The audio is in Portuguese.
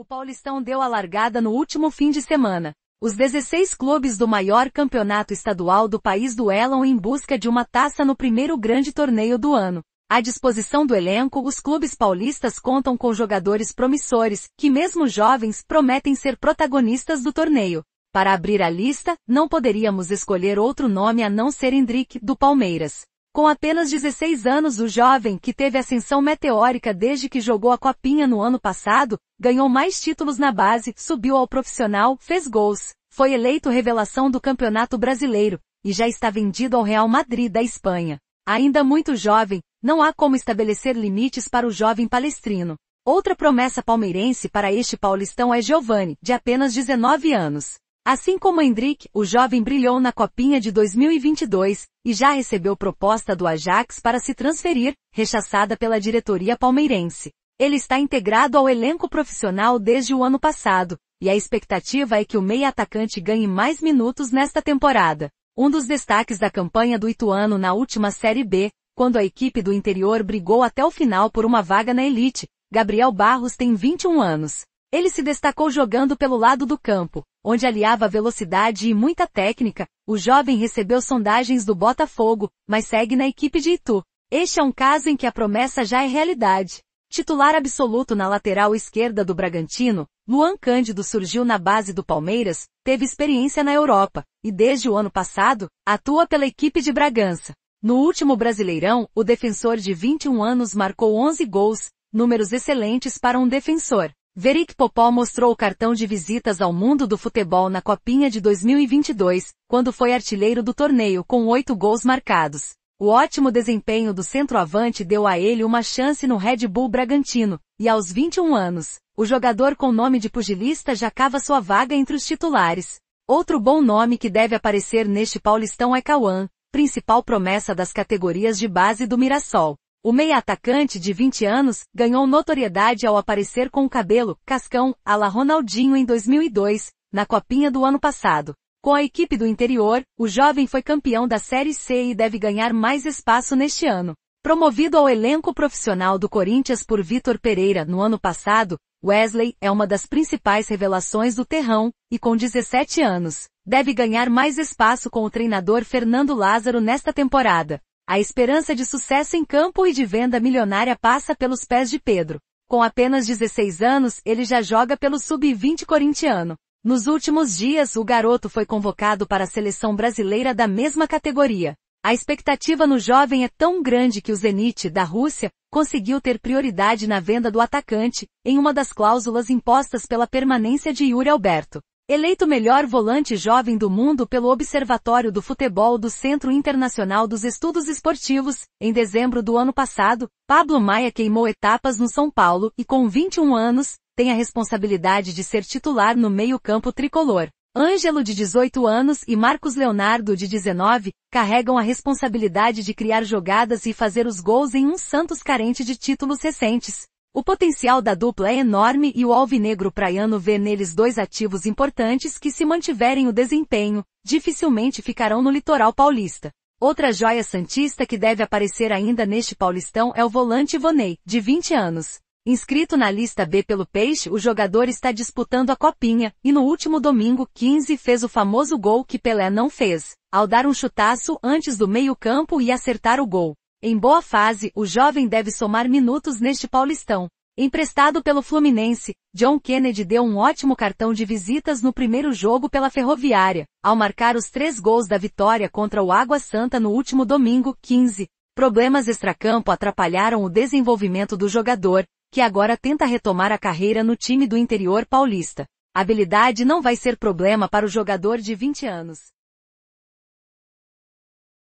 O Paulistão deu a largada no último fim de semana. Os 16 clubes do maior campeonato estadual do país duelam em busca de uma taça no primeiro grande torneio do ano. À disposição do elenco, os clubes paulistas contam com jogadores promissores, que mesmo jovens prometem ser protagonistas do torneio. Para abrir a lista, não poderíamos escolher outro nome a não ser Hendrick, do Palmeiras. Com apenas 16 anos, o jovem, que teve ascensão meteórica desde que jogou a Copinha no ano passado, ganhou mais títulos na base, subiu ao profissional, fez gols, foi eleito revelação do Campeonato Brasileiro, e já está vendido ao Real Madrid da Espanha. Ainda muito jovem, não há como estabelecer limites para o jovem palestrino. Outra promessa palmeirense para este paulistão é Giovani, de apenas 19 anos. Assim como Hendrick, o jovem brilhou na Copinha de 2022 e já recebeu proposta do Ajax para se transferir, rechaçada pela diretoria palmeirense. Ele está integrado ao elenco profissional desde o ano passado, e a expectativa é que o meia atacante ganhe mais minutos nesta temporada. Um dos destaques da campanha do Ituano na última Série B, quando a equipe do interior brigou até o final por uma vaga na elite, Gabriel Barros tem 21 anos. Ele se destacou jogando pelo lado do campo, onde aliava velocidade e muita técnica, o jovem recebeu sondagens do Botafogo, mas segue na equipe de Itu. Este é um caso em que a promessa já é realidade. Titular absoluto na lateral esquerda do Bragantino, Luan Cândido surgiu na base do Palmeiras, teve experiência na Europa, e desde o ano passado, atua pela equipe de Bragança. No último Brasileirão, o defensor de 21 anos marcou 11 gols, números excelentes para um defensor. Veric Popó mostrou o cartão de visitas ao mundo do futebol na Copinha de 2022, quando foi artilheiro do torneio com oito gols marcados. O ótimo desempenho do centroavante deu a ele uma chance no Red Bull Bragantino, e aos 21 anos, o jogador com nome de pugilista já cava sua vaga entre os titulares. Outro bom nome que deve aparecer neste Paulistão é Cauã, principal promessa das categorias de base do Mirassol. O meia-atacante de 20 anos ganhou notoriedade ao aparecer com o cabelo, cascão, ala la Ronaldinho em 2002, na copinha do ano passado. Com a equipe do interior, o jovem foi campeão da Série C e deve ganhar mais espaço neste ano. Promovido ao elenco profissional do Corinthians por Vitor Pereira no ano passado, Wesley é uma das principais revelações do terrão, e com 17 anos, deve ganhar mais espaço com o treinador Fernando Lázaro nesta temporada. A esperança de sucesso em campo e de venda milionária passa pelos pés de Pedro. Com apenas 16 anos, ele já joga pelo sub-20 corintiano. Nos últimos dias o garoto foi convocado para a seleção brasileira da mesma categoria. A expectativa no jovem é tão grande que o Zenit, da Rússia, conseguiu ter prioridade na venda do atacante, em uma das cláusulas impostas pela permanência de Yuri Alberto. Eleito melhor volante jovem do mundo pelo Observatório do Futebol do Centro Internacional dos Estudos Esportivos, em dezembro do ano passado, Pablo Maia queimou etapas no São Paulo e com 21 anos, tem a responsabilidade de ser titular no meio-campo tricolor. Ângelo de 18 anos e Marcos Leonardo de 19 carregam a responsabilidade de criar jogadas e fazer os gols em um Santos carente de títulos recentes. O potencial da dupla é enorme e o alvinegro praiano vê neles dois ativos importantes que se mantiverem o desempenho, dificilmente ficarão no litoral paulista. Outra joia santista que deve aparecer ainda neste paulistão é o volante Vonei, de 20 anos. Inscrito na lista B pelo Peixe, o jogador está disputando a copinha, e no último domingo, 15 fez o famoso gol que Pelé não fez, ao dar um chutaço antes do meio-campo e acertar o gol. Em boa fase, o jovem deve somar minutos neste Paulistão. Emprestado pelo Fluminense, John Kennedy deu um ótimo cartão de visitas no primeiro jogo pela Ferroviária, ao marcar os três gols da vitória contra o Água Santa no último domingo, 15. Problemas extracampo atrapalharam o desenvolvimento do jogador, que agora tenta retomar a carreira no time do interior paulista. A habilidade não vai ser problema para o jogador de 20 anos.